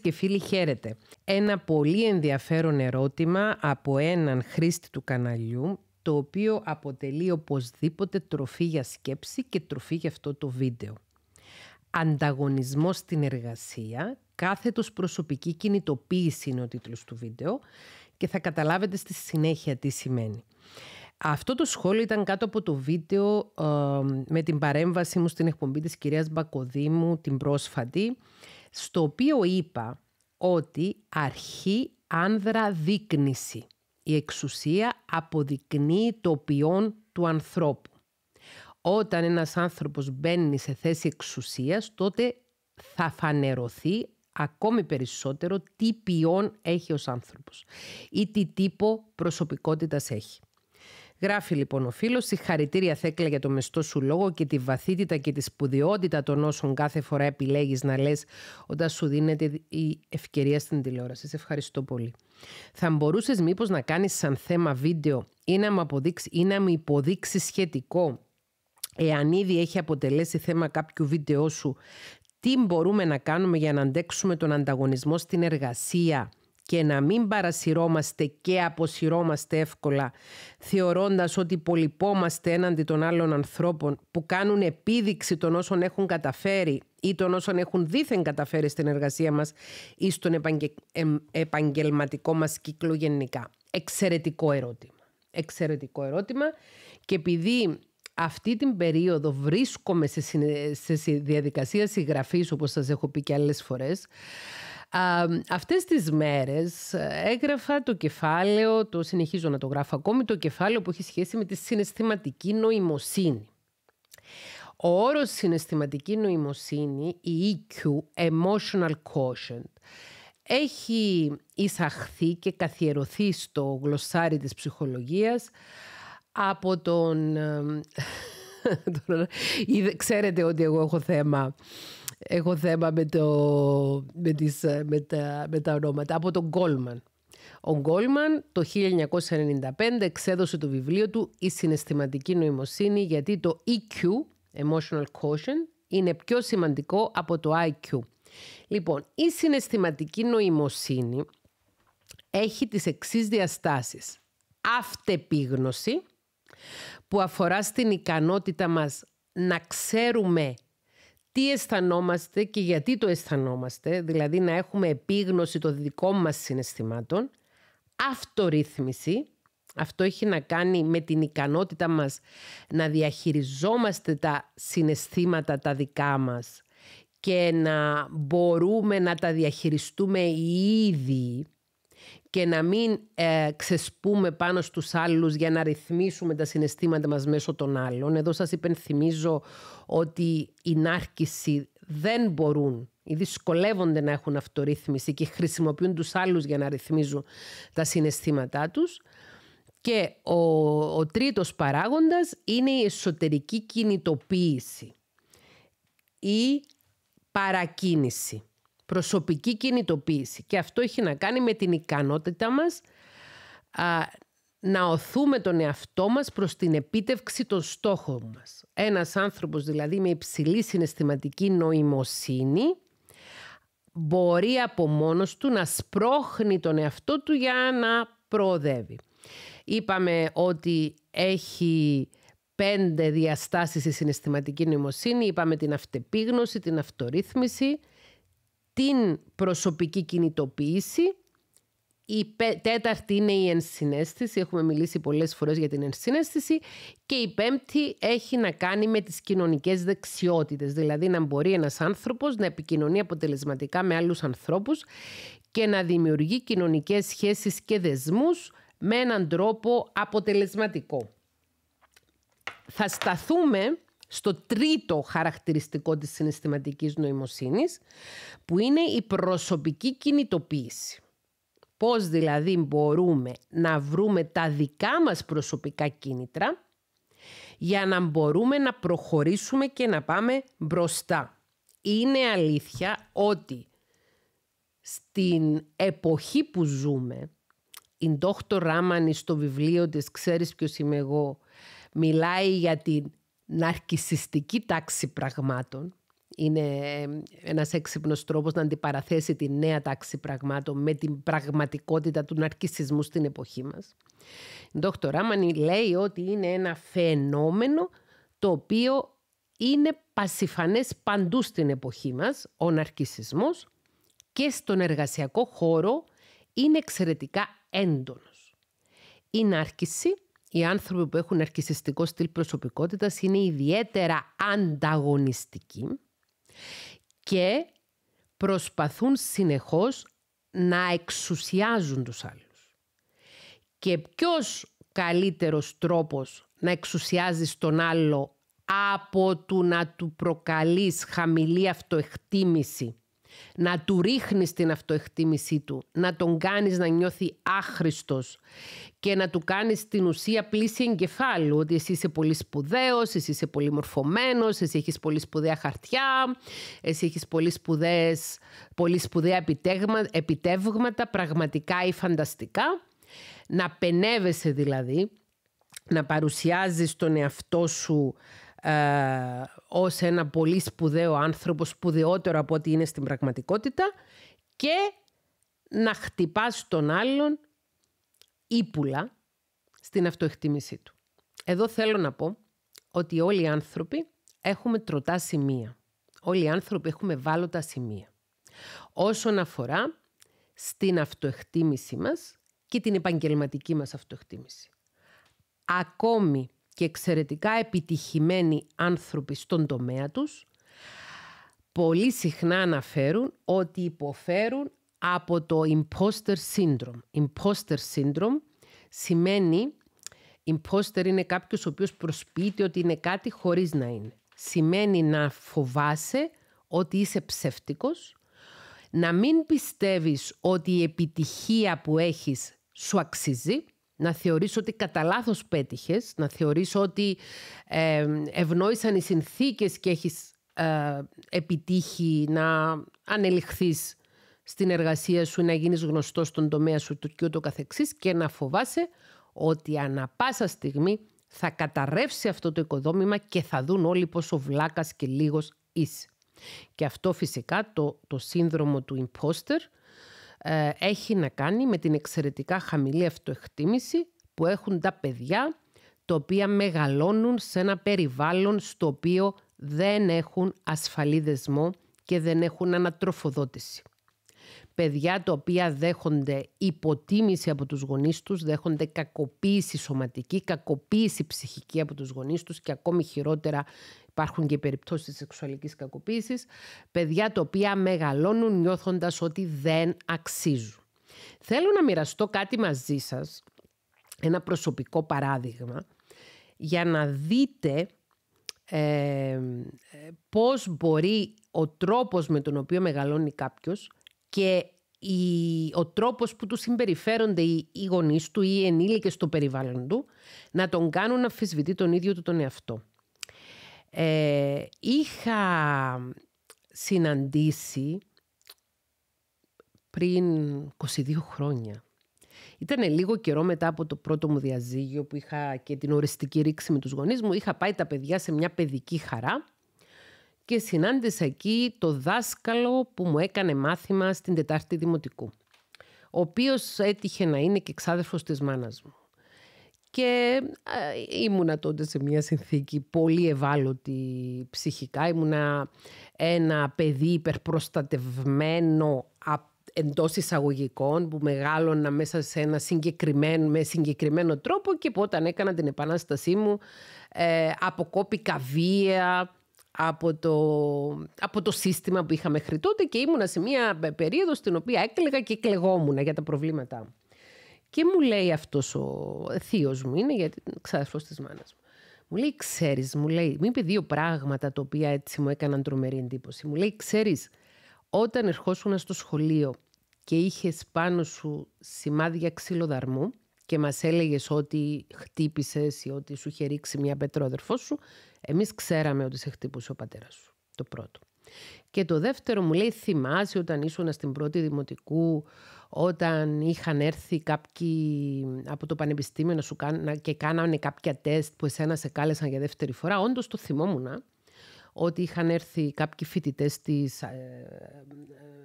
και φίλοι χαίρετε. Ένα πολύ ενδιαφέρον ερώτημα από έναν χρήστη του καναλιού, το οποίο αποτελεί οπωσδήποτε τροφή για σκέψη και τροφή για αυτό το βίντεο. Ανταγωνισμός στην εργασία, κάθετος προσωπική κινητοποίηση είναι ο τίτλος του βίντεο και θα καταλάβετε στη συνέχεια τι σημαίνει. Αυτό το σχόλιο ήταν κάτω από το βίντεο ε, με την παρέμβαση μου στην εκπομπή της κυρίας Μπακοδήμου την πρόσφατη στο οποίο είπα ότι αρχή άνδρα δείκνηση. Η εξουσία αποδεικνύει το ποιόν του ανθρώπου. Όταν ένας άνθρωπος μπαίνει σε θέση εξουσίας, τότε θα φανερωθεί ακόμη περισσότερο τι ποιόν έχει ως άνθρωπος ή τι τύπο προσωπικότητας έχει. Γράφει λοιπόν ο φίλος, συγχαρητήρια Θέκλα για το μεστό σου λόγο και τη βαθύτητα και τη σπουδαιότητα των όσων κάθε φορά επιλέγεις να λες όταν σου δίνεται η ευκαιρία στην τηλεόραση. Σε ευχαριστώ πολύ. Θα μπορούσες μήπως να κάνεις σαν θέμα βίντεο ή να μου, ή να μου υποδείξεις σχετικό, εάν ήδη έχει αποτελέσει θέμα κάποιου βίντεο σου, τι μπορούμε να κάνουμε για να αντέξουμε τον ανταγωνισμό στην εργασία και να μην παρασυρώμαστε και αποσυρώμαστε εύκολα, θεωρώντας ότι πολυπόμαστε έναντι των άλλων ανθρώπων που κάνουν επίδειξη των όσων έχουν καταφέρει ή των όσων έχουν δήθεν καταφέρει στην εργασία μας ή στον επαγγελματικό μας κύκλο γενικά. Εξαιρετικό ερώτημα. Εξαιρετικό ερώτημα και επειδή αυτή την περίοδο βρίσκομαι σε, σε διαδικασία συγγραφής όπως σας έχω πει και άλλες φορές αυτές τις μέρες ε, έγραφα το κεφάλαιο, το συνεχίζω να το γράφω ακόμη, το κεφάλαιο που έχει σχέση με τη συναισθηματική νοημοσύνη. Ο όρος συναισθηματική νοημοσύνη, η EQ, Emotional Quotient, έχει εισαχθεί και καθιερωθεί στο γλωσσάρι της ψυχολογίας από τον... Ε, ξέρετε ότι εγώ έχω θέμα έχω θέμα με, το, με, τις, ε, με, τα, με τα ονόματα. Από τον Γκόλμαν. Ο Γκόλμαν το 1995 εξέδωσε το βιβλίο του «Η συναισθηματική νοημοσύνη» γιατί το EQ, Emotional Quotient, είναι πιο σημαντικό από το IQ. Λοιπόν, η συναισθηματική νοημοσύνη έχει τις εξής διαστάσεις. Αυτεπίγνωση που αφορά στην ικανότητα μας να ξέρουμε τι αισθανόμαστε και γιατί το αισθανόμαστε, δηλαδή να έχουμε επίγνωση των δικών μας συναισθημάτων, αυτορύθμιση, αυτό έχει να κάνει με την ικανότητα μας να διαχειριζόμαστε τα συναισθήματα τα δικά μας και να μπορούμε να τα διαχειριστούμε οι και να μην ε, ξεσπούμε πάνω στους άλλους για να ρυθμίσουμε τα συναισθήματα μας μέσω των άλλων. Εδώ σας υπενθυμίζω ότι οι νάρκησοι δεν μπορούν ή δυσκολεύονται να έχουν αυτορύθμιση και χρησιμοποιούν τους άλλους για να ρυθμίζουν τα συναισθήματά τους. Και ο, ο τρίτος παράγοντας είναι η εσωτερική κινητοποίηση ή παρακίνηση προσωπική κινητοποίηση. Και αυτό έχει να κάνει με την ικανότητα μας να οθούμε τον εαυτό μας προς την επίτευξη των στόχων μας. Ένας άνθρωπος δηλαδή με υψηλή συναισθηματική νοημοσύνη μπορεί από μόνος του να σπρώχνει τον εαυτό του για να προοδεύει. Είπαμε ότι έχει πέντε διαστάσεις η συναισθηματική νοημοσύνη. Είπαμε την αυτεπίγνωση, την αυτορύθμιση, την προσωπική κινητοποίηση. Η τέταρτη είναι η ενσυναίσθηση, έχουμε μιλήσει πολλές φορές για την ενσυναίσθηση και η πέμπτη έχει να κάνει με τις κοινωνικές δεξιότητες, δηλαδή να μπορεί ένας άνθρωπος να επικοινωνεί αποτελεσματικά με άλλους ανθρώπους και να δημιουργεί κοινωνικές σχέσεις και δεσμούς με έναν τρόπο αποτελεσματικό. Θα σταθούμε στο τρίτο χαρακτηριστικό της συναισθηματικής νοημοσύνης, που είναι η προσωπική κινητοποίηση. Πώς δηλαδή μπορούμε να βρούμε τα δικά μας προσωπικά κίνητρα για να μπορούμε να προχωρήσουμε και να πάμε μπροστά. Είναι αλήθεια ότι στην εποχή που ζούμε, η Ντόχτο Ράμανη στο βιβλίο της «Ξέρεις ποιος είμαι εγώ» μιλάει για την ναρκισιστική τάξη πραγμάτων. Είναι ένας έξυπνος τρόπος να αντιπαραθέσει τη νέα τάξη πραγμάτων με την πραγματικότητα του ναρκισισμού στην εποχή μας. Η Δόκτωρα Μανι λέει ότι είναι ένα φαινόμενο το οποίο είναι πασιφανές παντού στην εποχή μας, ο ναρκισισμός και στον εργασιακό χώρο είναι εξαιρετικά έντονος. Η ναρκισή οι άνθρωποι που έχουν αρκισιστικό στυλ προσωπικότητας είναι ιδιαίτερα ανταγωνιστικοί και προσπαθούν συνεχώς να εξουσιάζουν τους άλλους. Και ποιος καλύτερος τρόπος να εξουσιάζεις τον άλλο από του να του προκαλείς χαμηλή αυτοεκτίμηση να του ρίχνεις την αυτοεκτίμησή του, να τον κάνεις να νιώθει άχρηστος και να του κάνεις την ουσία πλήση εγκεφάλου, ότι εσύ είσαι πολύ σπουδαίος, εσύ είσαι πολύ μορφωμένος, εσύ έχεις πολύ σπουδαία χαρτιά, εσύ έχεις πολύ, σπουδαία επιτεύγματα, πραγματικά ή φανταστικά. Να πενεύεσαι δηλαδή, να παρουσιάζεις τον εαυτό σου ε, ως ένα πολύ σπουδαίο άνθρωπο, σπουδαιότερο από ό,τι είναι στην πραγματικότητα και να χτυπάς τον άλλον ύπουλα στην αυτοεκτίμησή του. Εδώ θέλω να πω ότι όλοι οι άνθρωποι έχουμε τροτά σημεία. Όλοι οι άνθρωποι έχουμε βάλωτα σημεία. Όσον αφορά στην αυτοεκτίμηση μας και την επαγγελματική μας αυτοεκτίμηση. Ακόμη και εξαιρετικά επιτυχημένοι άνθρωποι στον τομέα τους, πολύ συχνά αναφέρουν ότι υποφέρουν από το imposter syndrome. Imposter syndrome σημαίνει, imposter είναι κάποιος ο οποίος προσποιείται ότι είναι κάτι χωρίς να είναι. Σημαίνει να φοβάσαι ότι είσαι ψεύτικος, να μην πιστεύεις ότι η επιτυχία που έχεις σου αξίζει, να θεωρήσω ότι κατά λάθος πέτυχες, να θεωρήσω ότι ε, ευνόησαν οι συνθήκες και έχεις ε, επιτύχει να ανελιχθείς στην εργασία σου, να γίνεις γνωστός στον τομέα σου και καθεξής και να φοβάσαι ότι ανα πάσα στιγμή θα καταρρεύσει αυτό το οικοδόμημα και θα δουν όλοι πόσο βλάκας και λίγος είσαι. Και αυτό φυσικά το, το σύνδρομο του imposter ε, έχει να κάνει με την εξαιρετικά χαμηλή αυτοεκτίμηση που έχουν τα παιδιά τα οποία μεγαλώνουν σε ένα περιβάλλον στο οποίο δεν έχουν ασφαλή δεσμό και δεν έχουν ανατροφοδότηση. Παιδιά τα οποία δέχονται υποτίμηση από τους γονείς τους, δέχονται κακοποίηση σωματική, κακοποίηση ψυχική από τους γονείς τους και ακόμη χειρότερα Υπάρχουν και περιπτώσεις σεξουαλικής κακοποίησης. Παιδιά τα οποία μεγαλώνουν νιώθοντας ότι δεν αξίζουν. Θέλω να μοιραστώ κάτι μαζί σας, ένα προσωπικό παράδειγμα, για να δείτε ε, πώς μπορεί ο τρόπος με τον οποίο μεγαλώνει κάποιος και η, ο τρόπος που του συμπεριφέρονται οι, οι γονείς του ή οι ενήλικες στο περιβάλλον του να τον κάνουν να αφισβητεί τον ίδιο του τον εαυτό. Ε, είχα συναντήσει πριν 22 χρόνια. Ήταν λίγο καιρό μετά από το πρώτο μου διαζύγιο που είχα και την οριστική ρήξη με τους γονείς μου. Είχα πάει τα παιδιά σε μια παιδική χαρά και συνάντησα εκεί το δάσκαλο που μου έκανε μάθημα στην Τετάρτη Δημοτικού ο οποίος έτυχε να είναι και ξάδερφος της μάνας μου. Και ήμουνα τότε σε μια συνθήκη πολύ ευάλωτη ψυχικά. Ήμουνα ένα παιδί υπερπροστατευμένο εντός εισαγωγικών που μεγάλωνα μέσα σε ένα συγκεκριμένο, με συγκεκριμένο τρόπο και που όταν έκανα την επανάστασή μου ε, αποκόπηκα βία από το, από το σύστημα που είχα μέχρι τότε και ήμουνα σε μια ε, περίοδο στην οποία έκλαιγα και εκλεγόμουν για τα προβλήματά μου. Και μου λέει αυτός ο θείος μου, είναι γιατί ξαδερφό της μάνα μου. Μου λέει, ξέρεις, μου λέει, μου είπε δύο πράγματα τα οποία έτσι μου έκαναν τρομερή εντύπωση. Μου λέει, ξέρεις, όταν ερχόσουν στο σχολείο και είχες πάνω σου σημάδια ξύλοδαρμού και μας έλεγες ότι χτύπησες ή ότι σου είχε ρίξει μια πετρόδερφό σου, εμείς ξέραμε ότι σε χτύπησε ο πατέρας σου. Το πρώτο. Και το δεύτερο μου λέει θυμάσαι όταν ήσουν στην πρώτη δημοτικού όταν είχαν έρθει κάποιοι από το πανεπιστήμιο να σου και κάνανε κάποια τεστ που εσένα σε κάλεσαν για δεύτερη φορά, όντως το θυμόμουν ότι είχαν έρθει κάποιοι φοιτητές της ε, ε,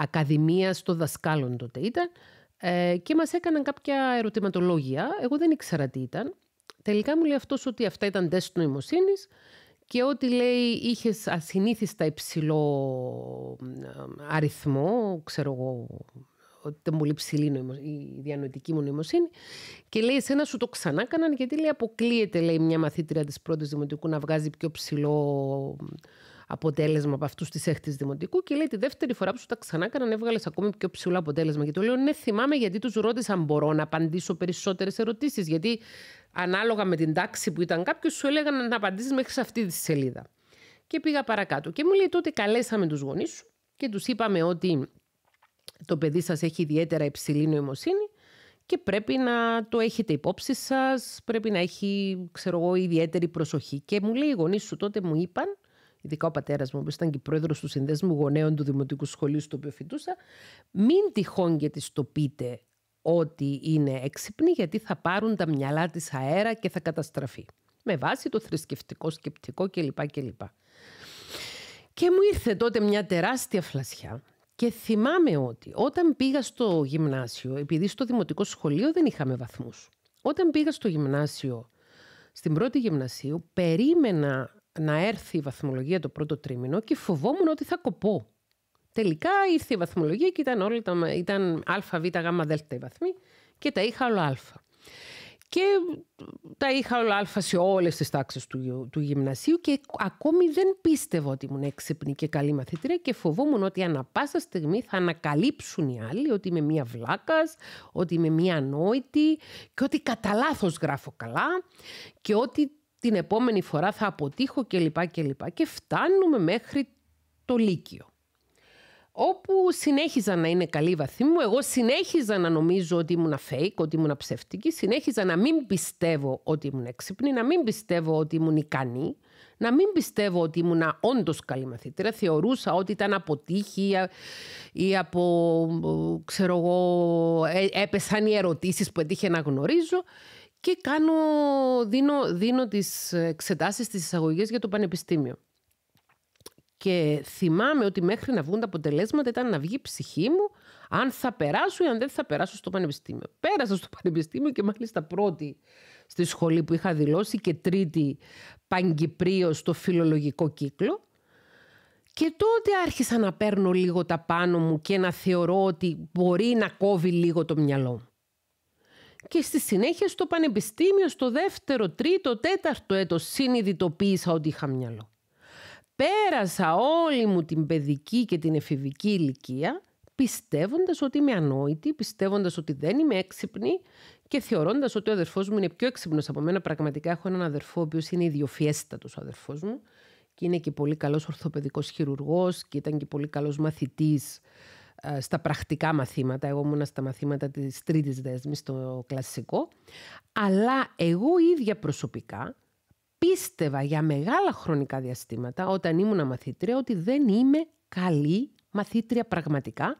Ακαδημίας των Δασκάλων τότε ήταν ε, και μας έκαναν κάποια ερωτηματολόγια. Εγώ δεν ήξερα τι ήταν. Τελικά μου λέει αυτός ότι αυτά ήταν τεστ νοημοσύνης και ό,τι λέει είχες ασυνήθιστα υψηλό αριθμό, ξέρω εγώ, ότι ήταν πολύ ψηλή η διανοητική μου νοημοσύνη. Και λέει, εσένα σου το ξανά γιατί λέει, αποκλείεται λέει, μια μαθήτρια της πρώτης δημοτικού να βγάζει πιο ψηλό αποτέλεσμα από αυτούς της έκτης δημοτικού. Και λέει, τη δεύτερη φορά που σου τα ξανά έκαναν, έβγαλες ακόμη πιο ψηλό αποτέλεσμα. Και το λέω, ναι, θυμάμαι γιατί τους ρώτησα αν μπορώ να απαντήσω περισσότερες ερωτήσεις. Γιατί ανάλογα με την τάξη που ήταν κάποιος, σου έλεγαν να απαντήσεις μέχρι σε αυτή τη σελίδα. Και πήγα παρακάτω. Και μου λέει τότε καλέσαμε τους γονείς σου και τους είπαμε ότι το παιδί σας έχει ιδιαίτερα υψηλή νοημοσύνη και πρέπει να το έχετε υπόψη σας, πρέπει να έχει ξέρω εγώ, ιδιαίτερη προσοχή. Και μου λέει οι γονείς σου τότε μου είπαν, ειδικά ο πατέρας μου, που ήταν και πρόεδρος του Συνδέσμου Γονέων του Δημοτικού Σχολείου, στο οποίο φοιτούσα, μην τυχόν και της το πείτε ότι είναι έξυπνη γιατί θα πάρουν τα μυαλά της αέρα και θα καταστραφεί. Με βάση το θρησκευτικό σκεπτικό κλπ. Και μου ήρθε τότε μια τεράστια φλασιά και θυμάμαι ότι όταν πήγα στο γυμνάσιο, επειδή στο δημοτικό σχολείο δεν είχαμε βαθμούς, όταν πήγα στο γυμνάσιο, στην πρώτη γυμνασίου, περίμενα να έρθει η βαθμολογία το πρώτο τρίμηνο και φοβόμουν ότι θα κοπώ. Τελικά ήρθε η βαθμολογία και ήταν, όλα τα, ήταν α, β, γ, δ οι βαθμοί και τα είχα όλα α. Και τα είχα όλα α σε όλες τις τάξεις του, του γυμνασίου και ακόμη δεν πίστευα ότι ήμουν έξυπνη και καλή μαθήτρια και φοβόμουν ότι ανα πάσα στιγμή θα ανακαλύψουν οι άλλοι ότι είμαι μία βλάκας, ότι είμαι μία ανόητη και ότι κατά λάθος γράφω καλά και ότι την επόμενη φορά θα αποτύχω κλπ. Και, και, και φτάνουμε μέχρι το Λύκειο όπου συνέχιζα να είναι καλή βαθή μου. Εγώ συνέχιζα να νομίζω ότι ήμουν fake, ότι ήμουν ψευτική. Συνέχιζα να μην πιστεύω ότι ήμουν έξυπνη, να μην πιστεύω ότι ήμουν ικανή, να μην πιστεύω ότι ήμουν όντως καλή μαθήτρια. Θεωρούσα ότι ήταν αποτύχη ή από, ξέρω εγώ, ε, έπεσαν οι ερωτήσεις που έτυχε να γνωρίζω και κάνω, δίνω, δίνω τις εξετάσεις, τις εισαγωγές για το πανεπιστήμιο. Και θυμάμαι ότι μέχρι να βγουν τα αποτελέσματα ήταν να βγει η ψυχή μου αν θα περάσω ή αν δεν θα περάσω στο πανεπιστήμιο. Πέρασα στο πανεπιστήμιο και μάλιστα πρώτη στη σχολή που είχα δηλώσει και τρίτη παγκυπρίω στο φιλολογικό κύκλο. Και τότε άρχισα να παίρνω λίγο τα πάνω μου και να θεωρώ ότι μπορεί να κόβει λίγο το μυαλό μου. Και στη συνέχεια στο πανεπιστήμιο, στο δεύτερο, τρίτο, τέταρτο έτος συνειδητοποίησα ότι είχα μυαλό πέρασα όλη μου την παιδική και την εφηβική ηλικία πιστεύοντας ότι είμαι ανόητη, πιστεύοντας ότι δεν είμαι έξυπνη και θεωρώντας ότι ο αδερφός μου είναι πιο έξυπνος από μένα. Πραγματικά έχω έναν αδερφό ο οποίος είναι ιδιοφιέστατος ο αδερφός μου και είναι και πολύ καλός ορθοπαιδικός χειρουργός και ήταν και πολύ καλός μαθητής ε, στα πρακτικά μαθήματα. Εγώ ήμουν στα μαθήματα της τρίτης δέσμης, το κλασικό. Αλλά εγώ ίδια προσωπικά πίστευα για μεγάλα χρονικά διαστήματα όταν ήμουν μαθήτρια ότι δεν είμαι καλή μαθήτρια πραγματικά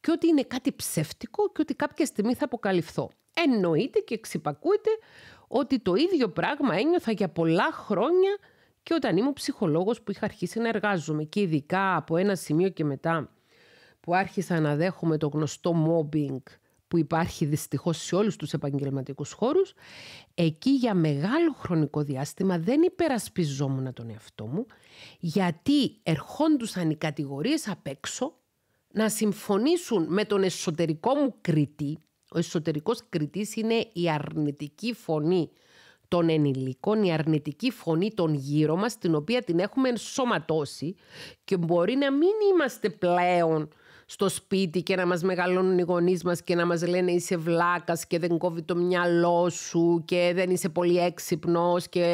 και ότι είναι κάτι ψεύτικο και ότι κάποια στιγμή θα αποκαλυφθώ. Εννοείται και ξυπακούεται ότι το ίδιο πράγμα ένιωθα για πολλά χρόνια και όταν ήμουν ψυχολόγος που είχα αρχίσει να εργάζομαι και ειδικά από ένα σημείο και μετά που άρχισα να δέχομαι το γνωστό μόμπινγκ που υπάρχει δυστυχώς σε όλους τους επαγγελματικούς χώρους, εκεί για μεγάλο χρονικό διάστημα δεν υπερασπιζόμουν τον εαυτό μου, γιατί ερχόντουσαν οι κατηγορίες απ' έξω να συμφωνήσουν με τον εσωτερικό μου κριτή. Ο εσωτερικός κριτής είναι η αρνητική φωνή των ενηλίκων, η αρνητική φωνή των γύρω μας, την οποία την έχουμε ενσωματώσει και μπορεί να μην είμαστε πλέον στο σπίτι και να μας μεγαλώνουν οι γονείς μας και να μας λένε είσαι βλάκας και δεν κόβει το μυαλό σου και δεν είσαι πολύ έξυπνος και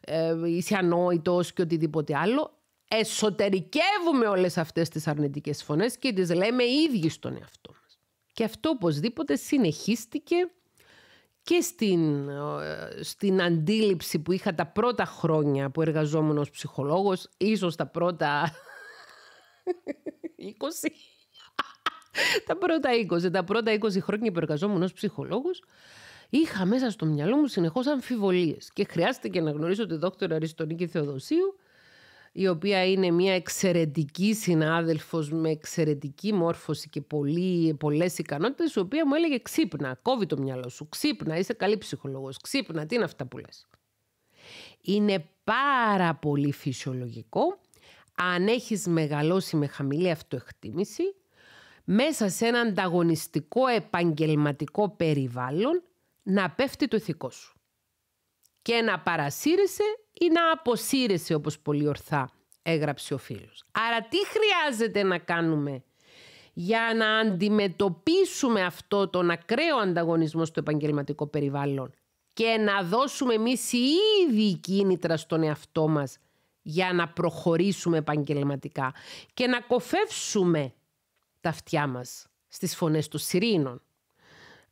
ε, είσαι ανόητος και οτιδήποτε άλλο. Εσωτερικεύουμε όλες αυτές τις αρνητικές φωνές και τις λέμε ίδιοι στον εαυτό μας. Και αυτό οπωσδήποτε συνεχίστηκε και στην, ε, στην αντίληψη που είχα τα πρώτα χρόνια που εργαζόμουν ως ψυχολόγος, ίσως τα πρώτα τα πρώτα 20, τα πρώτα 20 χρόνια που εργαζόμουν ως ψυχολόγος, είχα μέσα στο μυαλό μου συνεχώς αμφιβολίες. Και χρειάστηκε να γνωρίσω τη δόκτωρα Αριστονίκη Θεοδοσίου, η οποία είναι μια εξαιρετική συνάδελφος με εξαιρετική μόρφωση και πολλέ πολλές ικανότητες, η οποία μου έλεγε ξύπνα, κόβει το μυαλό σου, ξύπνα, είσαι καλή ψυχολόγος, ξύπνα, τι είναι αυτά που λες. Είναι πάρα πολύ φυσιολογικό αν έχεις μεγαλώσει με χαμηλή αυτοεκτίμηση μέσα σε ένα ανταγωνιστικό επαγγελματικό περιβάλλον να πέφτει το ηθικό σου και να παρασύρεσαι ή να αποσύρεσαι όπως πολύ ορθά έγραψε ο φίλος. Άρα τι χρειάζεται να κάνουμε για να αντιμετωπίσουμε αυτό τον ακραίο ανταγωνισμό στο επαγγελματικό περιβάλλον και να δώσουμε εμείς οι ίδιοι κίνητρα στον εαυτό μας για να προχωρήσουμε επαγγελματικά και να κοφεύσουμε τα αυτιά μας στις φωνές των σιρήνων.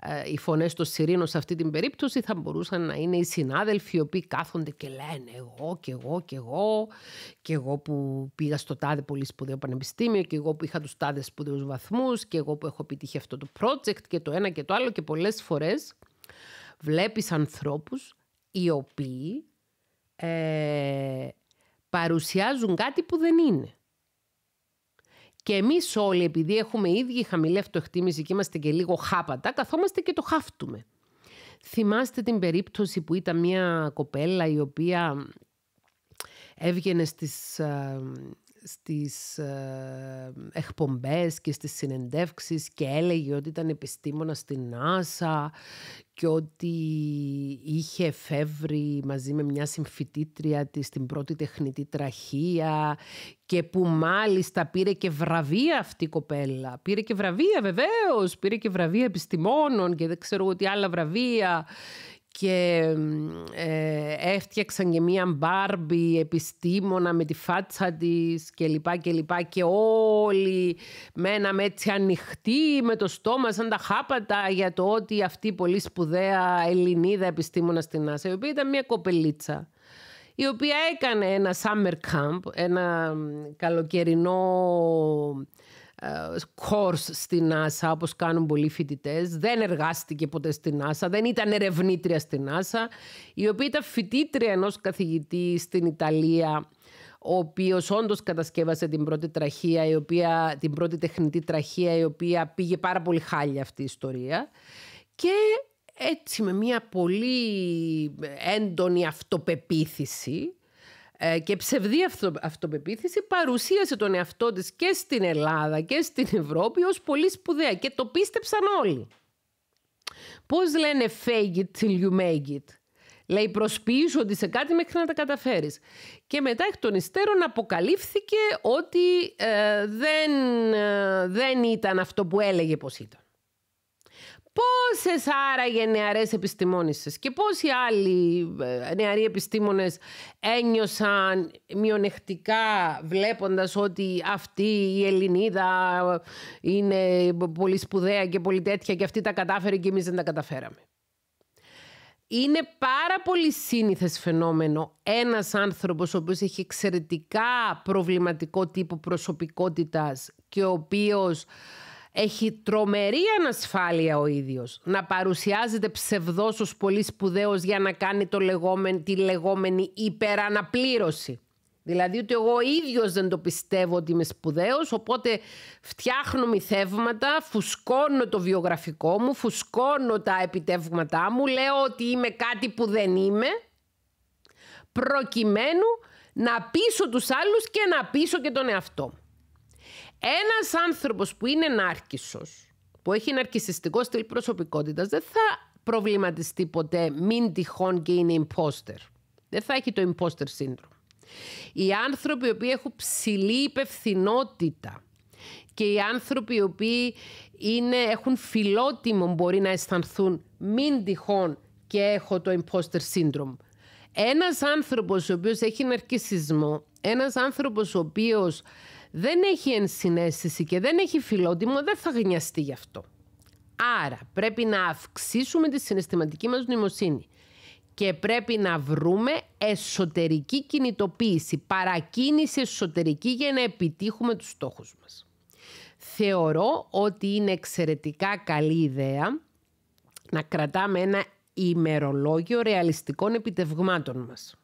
Ε, οι φωνές των σιρήνων σε αυτή την περίπτωση θα μπορούσαν να είναι οι συνάδελφοι οι οποίοι κάθονται και λένε εγώ και εγώ και εγώ και εγώ που πήγα στο τάδε πολύ σπουδαίο πανεπιστήμιο και εγώ που είχα τους τάδες σπουδαίους βαθμούς και εγώ που έχω επιτύχει αυτό το project και το ένα και το άλλο και πολλές φορές βλέπεις ανθρώπους οι οποίοι ε, παρουσιάζουν κάτι που δεν είναι. Και εμείς όλοι, επειδή έχουμε ίδιοι χαμηλή αυτοεκτίμηση και είμαστε και λίγο χάπατα, καθόμαστε και το χάφτουμε. Θυμάστε την περίπτωση που ήταν μια κοπέλα η οποία έβγαινε στις ε, στις ε, εκπομπές και στις συνεντεύξεις και έλεγε ότι ήταν επιστήμονα στην NASA και ότι είχε φεύρει μαζί με μια συμφιτήτρια της την πρώτη τεχνητή τραχία και που μάλιστα πήρε και βραβεία αυτή η κοπέλα. Πήρε και βραβεία βεβαίως, πήρε και βραβεία επιστημόνων και δεν ξέρω ότι άλλα βραβεία και ε, έφτιαξαν και μία μπάρμπι επιστήμονα με τη φάτσα της και λοιπά και λοιπά και όλοι μέναμε έτσι ανοιχτοί με το στόμα σαν τα χάπατα για το ότι αυτή η πολύ σπουδαία Ελληνίδα επιστήμονα στην Άσα η οποία ήταν μία κοπελίτσα η οποία έκανε ένα summer camp, ένα καλοκαιρινό ε, course στην NASA όπως κάνουν πολλοί φοιτητές. Δεν εργάστηκε ποτέ στην NASA, δεν ήταν ερευνήτρια στην NASA, η οποία ήταν φοιτήτρια ενός καθηγητή στην Ιταλία ο οποίος όντως κατασκεύασε την πρώτη τραχία, η οποία, την πρώτη τεχνητή τραχία, η οποία πήγε πάρα πολύ χάλια αυτή η ιστορία. Και έτσι με μια πολύ έντονη αυτοπεποίθηση ε, και ψευδή αυτοπεποίθηση παρουσίασε τον εαυτό της και στην Ελλάδα και στην Ευρώπη ως πολύ σπουδαία και το πίστεψαν όλοι. Πώς λένε fake it till you make it. Λέει προσποιήσου ότι σε κάτι μέχρι να τα καταφέρεις. Και μετά εκ των υστέρων αποκαλύφθηκε ότι ε, δεν, ε, δεν ήταν αυτό που έλεγε πως ήταν. Πόσες άραγε νεαρές επιστημόνισε και πόσοι άλλοι ε, νεαροί επιστήμονες ένιωσαν μειονεκτικά βλέποντας ότι αυτή η Ελληνίδα ε, είναι πολύ σπουδαία και πολύ τέτοια και αυτή τα κατάφερε και εμείς δεν τα καταφέραμε. Είναι πάρα πολύ σύνηθες φαινόμενο ένας άνθρωπος ο οποίος έχει εξαιρετικά προβληματικό τύπο προσωπικότητας και ο οποίος έχει τρομερή ανασφάλεια ο ίδιος να παρουσιάζεται ψευδός ως πολύ σπουδαίος για να κάνει το λεγόμενη, τη λεγόμενη υπεραναπλήρωση. Δηλαδή ότι εγώ ίδιος δεν το πιστεύω ότι είμαι σπουδαίος, οπότε φτιάχνω μυθεύματα, φουσκώνω το βιογραφικό μου, φουσκώνω τα επιτεύγματά μου, λέω ότι είμαι κάτι που δεν είμαι, προκειμένου να πείσω τους άλλους και να πείσω και τον εαυτό μου. Ένας άνθρωπος που είναι νάρκισσος, που έχει ναρκισιστικό στυλ προσωπικότητας δεν θα προβληματιστεί ποτέ μην τυχόν και είναι imposter. Δεν θα έχει το imposter syndrome. Οι άνθρωποι οι οποίοι έχουν ψηλή υπευθυνότητα και οι άνθρωποι οι οποίοι είναι, έχουν φιλότιμο μπορεί να αισθανθούν μην τυχόν και έχω το imposter syndrome. Ένας άνθρωπος ο οποίος έχει ναρκισισμό, ένας άνθρωπος ο οποίος δεν έχει ενσυναίσθηση και δεν έχει φιλότιμο, δεν θα γνιαστεί γι' αυτό. Άρα πρέπει να αυξήσουμε τη συναισθηματική μας νοημοσύνη και πρέπει να βρούμε εσωτερική κινητοποίηση, παρακίνηση εσωτερική για να επιτύχουμε τους στόχους μας. Θεωρώ ότι είναι εξαιρετικά καλή ιδέα να κρατάμε ένα ημερολόγιο ρεαλιστικών επιτευγμάτων μας.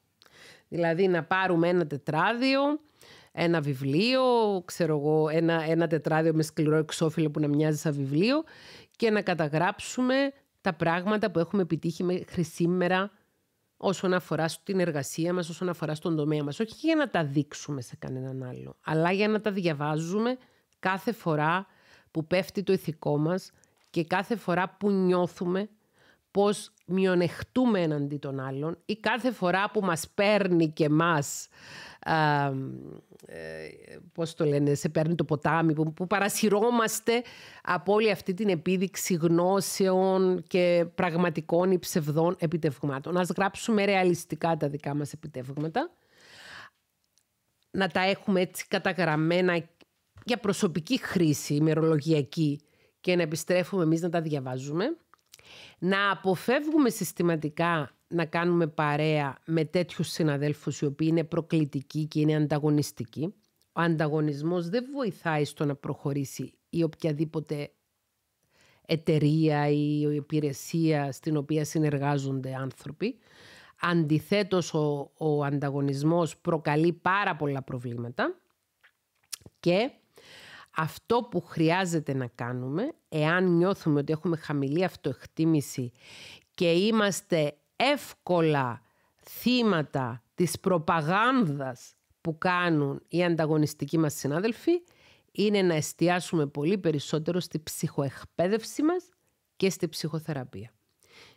Δηλαδή να πάρουμε ένα τετράδιο ένα βιβλίο, ξέρω εγώ, ένα, ένα τετράδιο με σκληρό εξώφυλλο που να μοιάζει σαν βιβλίο και να καταγράψουμε τα πράγματα που έχουμε επιτύχει μέχρι σήμερα όσον αφορά στην εργασία μας, όσον αφορά στον τομέα μας. Όχι για να τα δείξουμε σε κανέναν άλλο, αλλά για να τα διαβάζουμε κάθε φορά που πέφτει το ηθικό μας και κάθε φορά που νιώθουμε πώς μειονεχτούμε εναντί των άλλων ή κάθε φορά που μας παίρνει και μας ε, πώς το λένε, σε παίρνει το ποτάμι, που, που παρασυρώμαστε από όλη αυτή την επίδειξη γνώσεων και πραγματικών ή ψευδών επιτευγμάτων. Ας γράψουμε ρεαλιστικά τα δικά μας επιτεύγματα, να τα έχουμε έτσι καταγραμμένα για προσωπική χρήση, ημερολογιακή, και να επιστρέφουμε εμείς να τα διαβάζουμε, να αποφεύγουμε συστηματικά να κάνουμε παρέα με τέτοιους συναδέλφους οι οποίοι είναι προκλητικοί και είναι ανταγωνιστικοί. Ο ανταγωνισμός δεν βοηθάει στο να προχωρήσει η οποιαδήποτε εταιρεία ή υπηρεσία στην οποία συνεργάζονται άνθρωποι. Αντιθέτως, ο, ο ανταγωνισμός προκαλεί πάρα πολλά προβλήματα και αυτό που χρειάζεται να κάνουμε, εάν νιώθουμε ότι έχουμε χαμηλή αυτοεκτίμηση και είμαστε εύκολα θύματα της προπαγάνδας που κάνουν οι ανταγωνιστικοί μας συνάδελφοι είναι να εστιάσουμε πολύ περισσότερο στη ψυχοεκπαίδευση μας και στη ψυχοθεραπεία.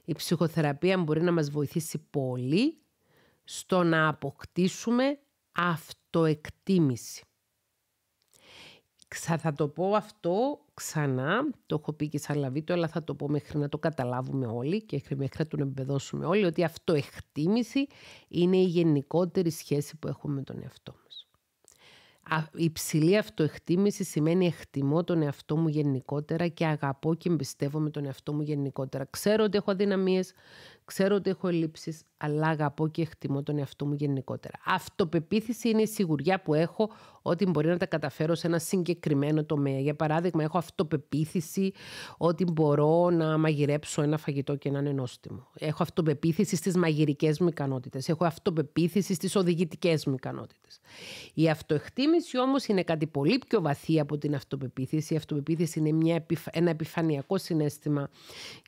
Η ψυχοθεραπεία μπορεί να μας βοηθήσει πολύ στο να αποκτήσουμε αυτοεκτίμηση ξα, θα το πω αυτό ξανά, το έχω πει και σαν λαβίτο, αλλά θα το πω μέχρι να το καταλάβουμε όλοι και μέχρι να τον εμπεδώσουμε όλοι, ότι αυτοεκτίμηση είναι η γενικότερη σχέση που έχουμε με τον εαυτό μας. Η υψηλή αυτοεκτίμηση σημαίνει εκτιμώ τον εαυτό μου γενικότερα και αγαπώ και εμπιστεύω με τον εαυτό μου γενικότερα. Ξέρω ότι έχω αδυναμίες, Ξέρω ότι έχω ελλείψεις, αλλά αγαπώ και εκτιμώ τον εαυτό μου γενικότερα. Αυτοπεποίθηση είναι η σιγουριά που έχω ότι μπορεί να τα καταφέρω σε ένα συγκεκριμένο τομέα. Για παράδειγμα, έχω αυτοπεποίθηση ότι μπορώ να μαγειρέψω ένα φαγητό και είναι νόστιμο. Έχω αυτοπεποίθηση στις μαγειρικές μου ικανότητες. Έχω αυτοπεποίθηση στις οδηγητικές μου ικανότητες. Η αυτοεκτίμηση όμως είναι κάτι πολύ πιο βαθύ από την αυτοπεποίθηση. Η αυτοπεποίθηση είναι μια, ένα επιφανειακό συνέστημα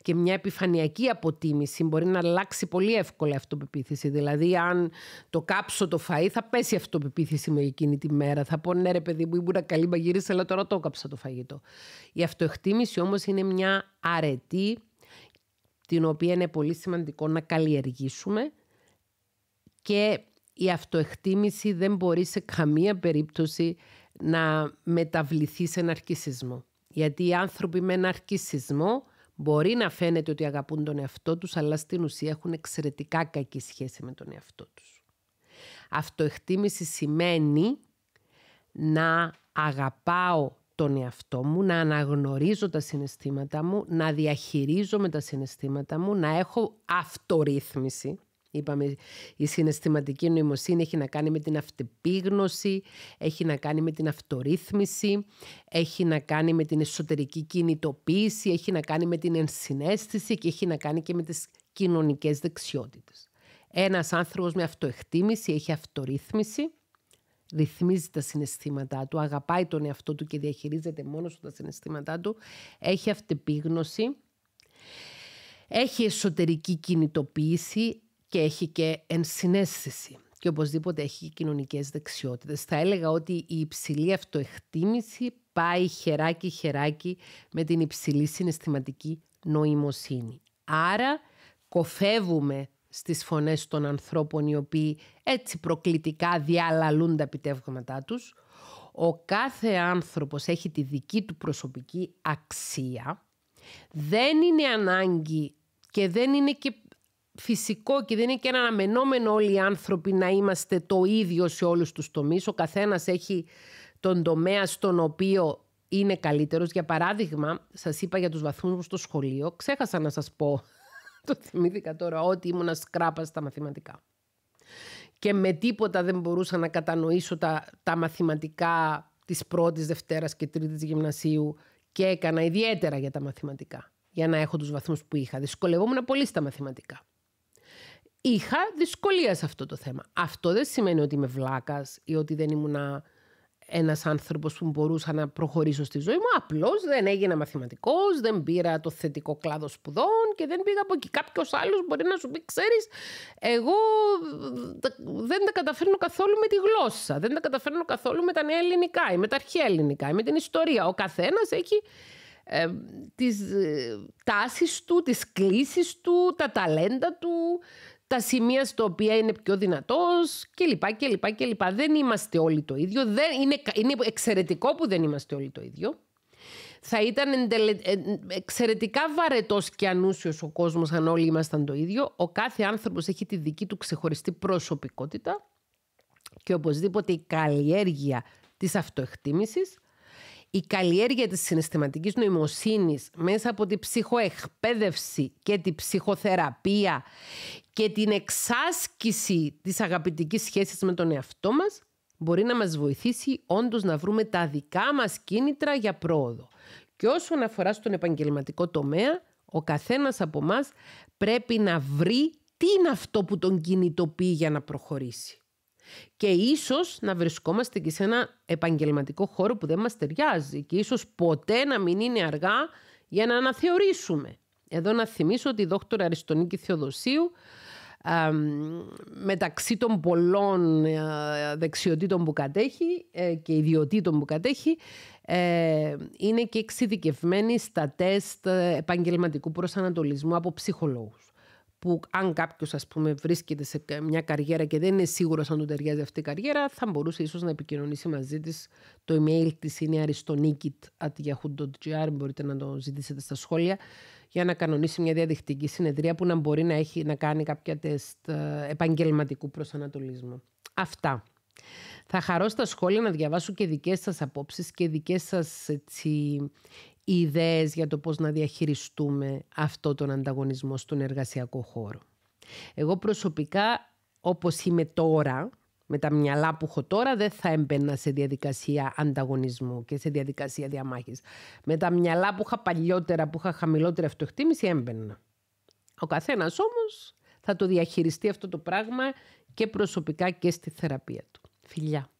και μια επιφανειακή αποτίμηση να αλλάξει πολύ εύκολα η αυτοπεποίθηση. Δηλαδή, αν το κάψω το φαΐ, θα πέσει η αυτοπεποίθηση με εκείνη τη μέρα. Θα πω ναι, ρε παιδί μου, ήμουν καλή μαγείρισα, αλλά τώρα το κάψα το φαγητό. Η αυτοεκτίμηση όμως είναι μια αρετή την οποία είναι πολύ σημαντικό να καλλιεργήσουμε και η αυτοεκτίμηση δεν μπορεί σε καμία περίπτωση να μεταβληθεί σε ένα Γιατί οι άνθρωποι με ένα αρκισισμό Μπορεί να φαίνεται ότι αγαπούν τον εαυτό τους, αλλά στην ουσία έχουν εξαιρετικά κακή σχέση με τον εαυτό τους. Αυτοεκτίμηση σημαίνει να αγαπάω τον εαυτό μου, να αναγνωρίζω τα συναισθήματά μου, να διαχειρίζομαι τα συναισθήματά μου, να έχω αυτορύθμιση. Είπαμε, η συναισθηματική νοημοσύνη έχει να κάνει με την αυτεπίγνωση, έχει να κάνει με την αυτορύθμιση, έχει να κάνει με την εσωτερική κινητοποίηση, έχει να κάνει με την ενσυναίσθηση και έχει να κάνει και με τις κοινωνικές δεξιότητες. Ένας άνθρωπος με αυτοεκτίμηση έχει αυτορύθμιση, ρυθμίζει τα συναισθήματά του, αγαπάει τον εαυτό του και διαχειρίζεται μόνος του τα συναισθήματά του, έχει αυτεπίγνωση, έχει εσωτερική κινητοποίηση, και έχει και ενσυναίσθηση και οπωσδήποτε έχει κοινωνικές δεξιότητες. Θα έλεγα ότι η υψηλή αυτοεκτίμηση πάει χεράκι χεράκι με την υψηλή συναισθηματική νοημοσύνη. Άρα κοφεύουμε στις φωνές των ανθρώπων οι οποίοι έτσι προκλητικά διαλαλούν τα επιτεύγματά τους. Ο κάθε άνθρωπος έχει τη δική του προσωπική αξία. Δεν είναι ανάγκη και δεν είναι και φυσικό και δεν είναι και ένα αναμενόμενο όλοι οι άνθρωποι να είμαστε το ίδιο σε όλους τους τομείς. Ο καθένας έχει τον τομέα στον οποίο είναι καλύτερος. Για παράδειγμα, σας είπα για τους βαθμούς μου στο σχολείο. Ξέχασα να σας πω, το θυμήθηκα τώρα, ότι ήμουν σκράπα στα μαθηματικά. Και με τίποτα δεν μπορούσα να κατανοήσω τα, μαθηματικά της πρώτης, δευτέρας και τρίτης γυμνασίου και έκανα ιδιαίτερα για τα μαθηματικά για να έχω τους βαθμούς που είχα. Δυσκολευόμουν πολύ στα μαθηματικά είχα δυσκολία σε αυτό το θέμα. Αυτό δεν σημαίνει ότι είμαι βλάκας ή ότι δεν ήμουν ένας άνθρωπος που μπορούσα να προχωρήσω στη ζωή μου. Απλώς δεν έγινα μαθηματικός, δεν πήρα το θετικό κλάδο σπουδών και δεν πήγα από εκεί. Κάποιος άλλος μπορεί να σου πει: Ξέρεις, εγώ δεν τα καταφέρνω καθόλου με τη γλώσσα, δεν τα καταφέρνω καθόλου με τα νέα ελληνικά ή με τα αρχαία ελληνικά ή με την ιστορία. Ο καθένας έχει ε, τις ε, τάσεις του, τις κλήσεις του, τα ταλέντα του, τα σημεία στα οποία είναι πιο δυνατός κλπ. και λοιπά. Δεν είμαστε όλοι το ίδιο. Δεν, είναι, είναι εξαιρετικό που δεν είμαστε όλοι το ίδιο. Θα ήταν εντελε, ε, ε, εξαιρετικά βαρετός και ανούσιος ο κόσμος αν όλοι ήμασταν το ίδιο. Ο κάθε άνθρωπος έχει τη δική του ξεχωριστή προσωπικότητα και οπωσδήποτε η καλλιέργεια της αυτοεκτίμησης η καλλιέργεια της συναισθηματικής νοημοσύνης μέσα από την ψυχοεκπαίδευση και την ψυχοθεραπεία και την εξάσκηση της αγαπητικής σχέσης με τον εαυτό μας μπορεί να μας βοηθήσει όντως να βρούμε τα δικά μας κίνητρα για πρόοδο. Και όσον αφορά στον επαγγελματικό τομέα, ο καθένας από μας πρέπει να βρει τι είναι αυτό που τον κινητοποιεί για να προχωρήσει. Και ίσως να βρισκόμαστε και σε ένα επαγγελματικό χώρο που δεν μας ταιριάζει και ίσως ποτέ να μην είναι αργά για να αναθεωρήσουμε. Εδώ να θυμίσω ότι η δόκτωρα Αριστονίκη Θεοδοσίου μεταξύ των πολλών ε, δεξιοτήτων που κατέχει ε, και ιδιωτήτων που κατέχει ε, είναι και εξειδικευμένη στα τεστ επαγγελματικού προσανατολισμού από ψυχολόγους που αν κάποιος ας πούμε βρίσκεται σε μια καριέρα και δεν είναι σίγουρος αν του ταιριάζει αυτή η καριέρα θα μπορούσε ίσως να επικοινωνήσει μαζί της το email της είναι aristonikit.gr, μπορείτε να το ζητήσετε στα σχόλια για να κανονίσει μια διαδικτική συνεδρία που να μπορεί να, έχει, να κάνει κάποια τεστ ε, επαγγελματικού προσανατολισμού. Αυτά. Θα χαρώ στα σχόλια να διαβάσω και δικές σας απόψεις και δικές σας έτσι, ιδέες για το πώς να διαχειριστούμε αυτό τον ανταγωνισμό στον εργασιακό χώρο. Εγώ προσωπικά, όπως είμαι τώρα, με τα μυαλά που έχω τώρα, δεν θα έμπαινα σε διαδικασία ανταγωνισμού και σε διαδικασία διαμάχης. Με τα μυαλά που είχα παλιότερα, που είχα χαμηλότερη αυτοεκτίμηση, έμπαινα. Ο καθένας όμως θα το διαχειριστεί αυτό το πράγμα και προσωπικά και στη θεραπεία του. Φιλιά.